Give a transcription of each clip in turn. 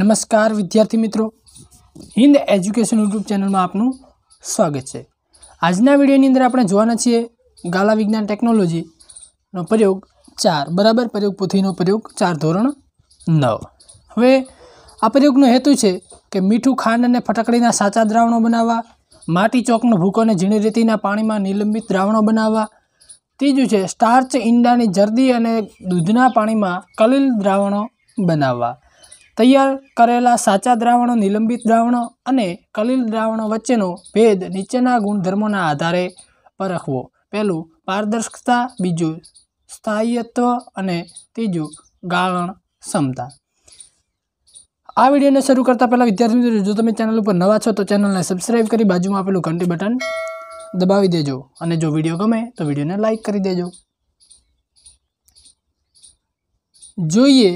નમસ્કાર વિદ્યાર્થી મિત્રો હિન્દ એજ્યુકેશન યુટ્યુબ ચેનલમાં આપનું સ્વાગત છે આજના વિડીયોની અંદર આપણે જોવાના છીએ ગાલા વિજ્ઞાન ટેકનોલોજીનો પ્રયોગ ચાર બરાબર પ્રયોગ પોથીનો પ્રયોગ ચાર ધોરણ નવ હવે આ પ્રયોગનો હેતુ છે કે મીઠું ખાંડ અને ફટકડીના સાચા દ્રાવણો બનાવવા માટી ચોકનો ભૂકો અને ઝીણી રેતીના પાણીમાં નિલંબિત દ્રાવણો બનાવવા ત્રીજું છે સ્ટાર્ચ ઈંડાની જરદી અને દૂધના પાણીમાં કલીલ દ્રાવણો બનાવવા તૈયાર કરેલા સાચા દ્રાવણો નિલંબિત દ્રાવણો અને કલીલ દ્રાવણો વચ્ચેનો ભેદ નીચેના ગુણધર્મોના આધારે પરખવો પહેલું પારદર્શકતા બીજું સ્થાયીત્વ અને ત્રીજું ગાળણ ક્ષમતા આ વિડીયોને શરૂ કરતા પહેલાં વિદ્યાર્થી મિત્રો જો તમે ચેનલ ઉપર નવા છો તો ચેનલને સબસ્ક્રાઈબ કરી બાજુમાં આપેલું ઘંટી બટન દબાવી દેજો અને જો વિડીયો ગમે તો વિડીયોને લાઇક કરી દેજો જોઈએ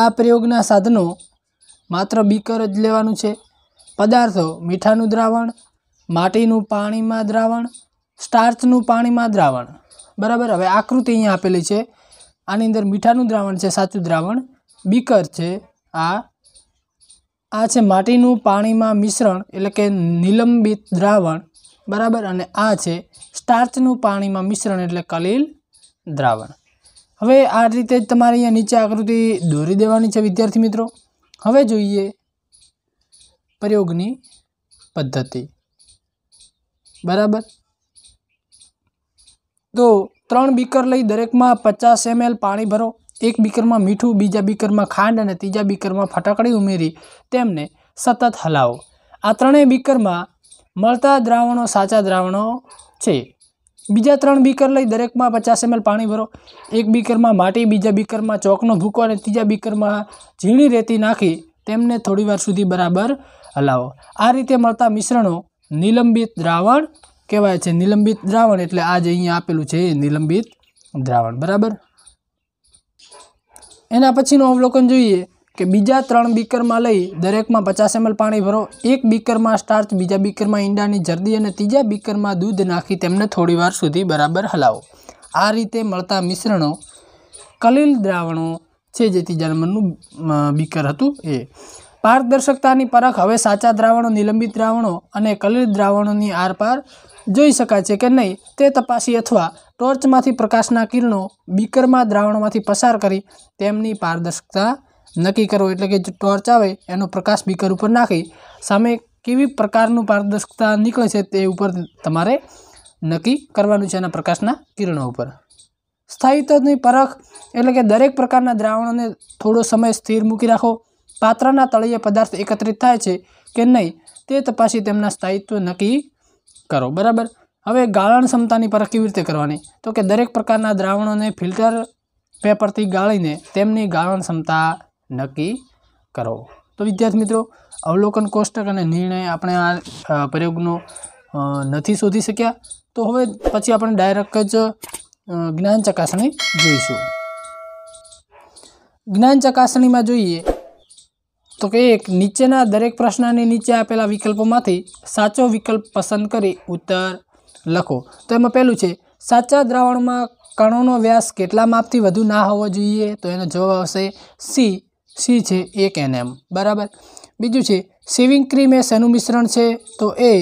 આ પ્રયોગના સાધનો માત્ર બીકર જ લેવાનું છે પદાર્થો મીઠાનું દ્રાવણ માટીનું પાણીમાં દ્રાવણ સ્ટાર્ચનું પાણીમાં દ્રાવણ બરાબર હવે આકૃતિ અહીંયા આપેલી છે આની અંદર મીઠાનું દ્રાવણ છે સાચું દ્રાવણ બીકર છે આ આ છે માટીનું પાણીમાં મિશ્રણ એટલે કે નિલંબિત દ્રાવણ બરાબર અને આ છે સ્ટાર્ચનું પાણીમાં મિશ્રણ એટલે કલીલ દ્રાવણ હવે આ રીતે જ તમારે અહીંયા નીચે આકૃતિ દોરી દેવાની છે વિદ્યાર્થી મિત્રો હવે જોઈએ પ્રયોગની પદ્ધતિ બરાબર તો ત્રણ બીકર લઈ દરેકમાં પચાસ એમએલ પાણી ભરો એક બીકરમાં મીઠું બીજા બીકરમાં ખાંડ અને ત્રીજા બીકરમાં ફટાકડી ઉમેરી તેમને સતત હલાવો આ ત્રણેય બીકરમાં મળતા દ્રાવણો સાચા દ્રાવણો છે બીજા ત્રણ બીકર લઈ દરેકમાં પચાસ એમએલ પાણી ભરો એક બીકરમાં માટી બીજા બીકરમાં ચોકનો ભૂકો અને ત્રીજા બીકરમાં ઝીણી રેતી નાખી તેમને થોડીવાર સુધી બરાબર હલાવો આ રીતે મળતા મિશ્રણો નિલંબિત દ્રાવણ કહેવાય છે નિલંબિત દ્રાવણ એટલે આ જે અહીંયા આપેલું છે એ નિલંબિત દ્રાવણ બરાબર એના પછીનું અવલોકન જોઈએ કે બીજા ત્રણ બીકરમાં લઈ દરેકમાં પચાસ એમએલ પાણી ભરો એક બીકરમાં સ્ટાર્ચ બીજા બીકરમાં ઈંડાની જરદી અને ત્રીજા બીકરમાં દૂધ નાખી તેમને થોડીવાર સુધી બરાબર હલાવો આ રીતે મળતા મિશ્રણો કલીલ દ્રાવણો છે જે ત્રીજા નંબરનું બીકર હતું એ પારદર્શકતાની પરખ હવે સાચા દ્રાવણો નિલંબિત દ્રાવણો અને કલીલ દ્રાવણોની આરપાર જોઈ શકાય છે કે નહીં તે તપાસી અથવા ટોર્ચમાંથી પ્રકાશના કિરણો બીકરમાં દ્રાવણોમાંથી પસાર કરી તેમની પારદર્શકતા નક્કી કરો એટલે કે જે ટોર્ચ આવે એનો પ્રકાશ બીકર ઉપર નાખી સામે કેવી પ્રકારનું પારદર્શકતા નીકળે છે તે ઉપર તમારે નક્કી કરવાનું છે એના પ્રકાશના કિરણો ઉપર સ્થાયિત્વની પરખ એટલે કે દરેક પ્રકારના દ્રાવણોને થોડો સમય સ્થિર મૂકી રાખો પાત્રના તળિયે પદાર્થ એકત્રિત થાય છે કે નહીં તે તપાસી તેમના સ્થાયિત્વ નક્કી કરો બરાબર હવે ગાળણ ક્ષમતાની પરખ કેવી રીતે કરવાની તો કે દરેક પ્રકારના દ્રાવણોને ફિલ્ટર પેપરથી ગાળીને તેમની ગાળણ ક્ષમતા નક્કી કરો તો વિદ્યાર્થી મિત્રો અવલોકન કોષ્ટક અને નિર્ણય આપણે આ પ્રયોગનો નથી શોધી શક્યા તો હવે પછી આપણે ડાયરેક્ટ જ જ્ઞાન ચકાસણી જોઈશું જ્ઞાન ચકાસણીમાં જોઈએ તો કે એક નીચેના દરેક પ્રશ્નની નીચે આપેલા વિકલ્પોમાંથી સાચો વિકલ્પ પસંદ કરી ઉત્તર લખો તો એમાં પહેલું છે સાચા દ્રાવણમાં કણોનો વ્યાસ કેટલા માપથી વધુ ના હોવો જોઈએ તો એનો જવાબ આવશે સી સી છે એક એનએમ બરાબર બીજું છે સિવિંગ ક્રીમ એ શેનું મિશ્રણ છે તો એ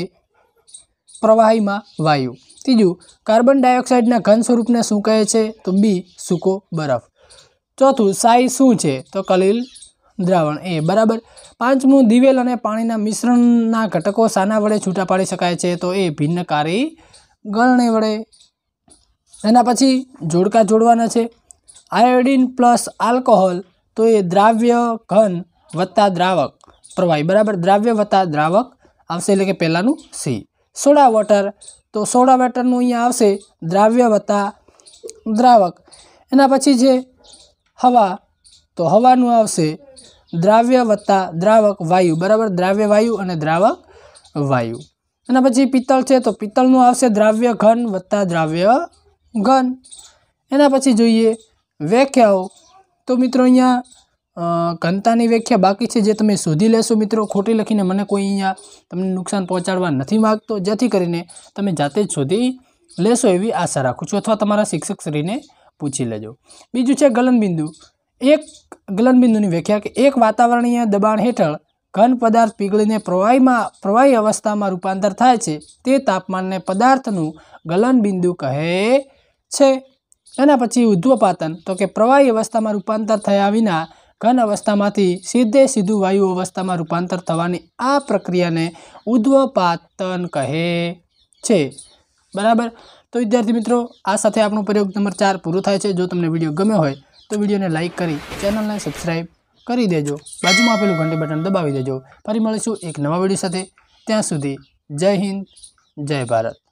પ્રવાહીમાં વાયુ ત્રીજું કાર્બન ડાયોક્સાઇડના ઘન સ્વરૂપને શું કહે છે તો બી સૂકો બરફ ચોથું સાઈ શું છે તો કલીલ દ્રાવણ એ બરાબર પાંચમું દિવેલ અને પાણીના મિશ્રણના ઘટકો સાના વડે છૂટા પાડી શકાય છે તો એ ભિન્નકારી ગળણી વડે એના પછી જોડકા જોડવાના છે આયોડિન પ્લસ આલ્કોહોલ તો એ દ્રાવ્ય ઘન વત્તા દ્રાવક પ્રવાહી બરાબર દ્રાવ્ય વત્તા દ્રાવક આવશે એટલે કે પહેલાંનું સી સોડા વોટર તો સોડા વોટરનું અહીંયા આવશે દ્રાવ્ય વત્તા દ્રાવક એના પછી છે હવા તો હવાનું આવશે દ્રાવ્ય વત્તા દ્રાવક વાયુ બરાબર દ્રાવ્ય વાયુ અને દ્રાવક વાયુ એના પછી પિત્તળ છે તો પિત્તળનું આવશે દ્રાવ્ય ઘન વત્તા દ્રાવ્ય ઘન એના પછી જોઈએ વેખ્યાઓ તો મિત્રો અહીંયા ઘનતાની વ્યાખ્યા બાકી છે જે તમે શોધી લેશો મિત્રો ખોટી લખીને મને કોઈ અહીંયા તમને નુકસાન પહોંચાડવા નથી માગતો જેથી કરીને તમે જાતે જ શોધી લેશો એવી આશા રાખું છું અથવા તમારા શિક્ષક શ્રીને પૂછી લેજો બીજું છે ગલનબિંદુ એક ગલનબિંદુની વ્યાખ્યા કે એક વાતાવરણીય દબાણ હેઠળ ઘન પદાર્થ પીગળીને પ્રવાહીમાં પ્રવાહી અવસ્થામાં રૂપાંતર થાય છે તે તાપમાનને પદાર્થનું ગલનબિંદુ કહે છે એના પછી ઉદ્ધવપાતન તો કે પ્રવાહી અવસ્થામાં રૂપાંતર થયા વિના ઘન અવસ્થામાંથી સીધે સીધું વાયુ અવસ્થામાં રૂપાંતર થવાની આ પ્રક્રિયાને ઉદ્ધવપાતન કહે છે બરાબર તો વિદ્યાર્થી મિત્રો આ સાથે આપણો પ્રયોગ નંબર ચાર પૂરો થાય છે જો તમને વિડીયો ગમ્યો હોય તો વિડીયોને લાઇક કરી ચેનલને સબસ્ક્રાઈબ કરી દેજો બાજુમાં આપેલું ઘંટી બટન દબાવી દેજો ફરી મળીશું એક નવા વિડીયો સાથે ત્યાં સુધી જય હિન્દ જય ભારત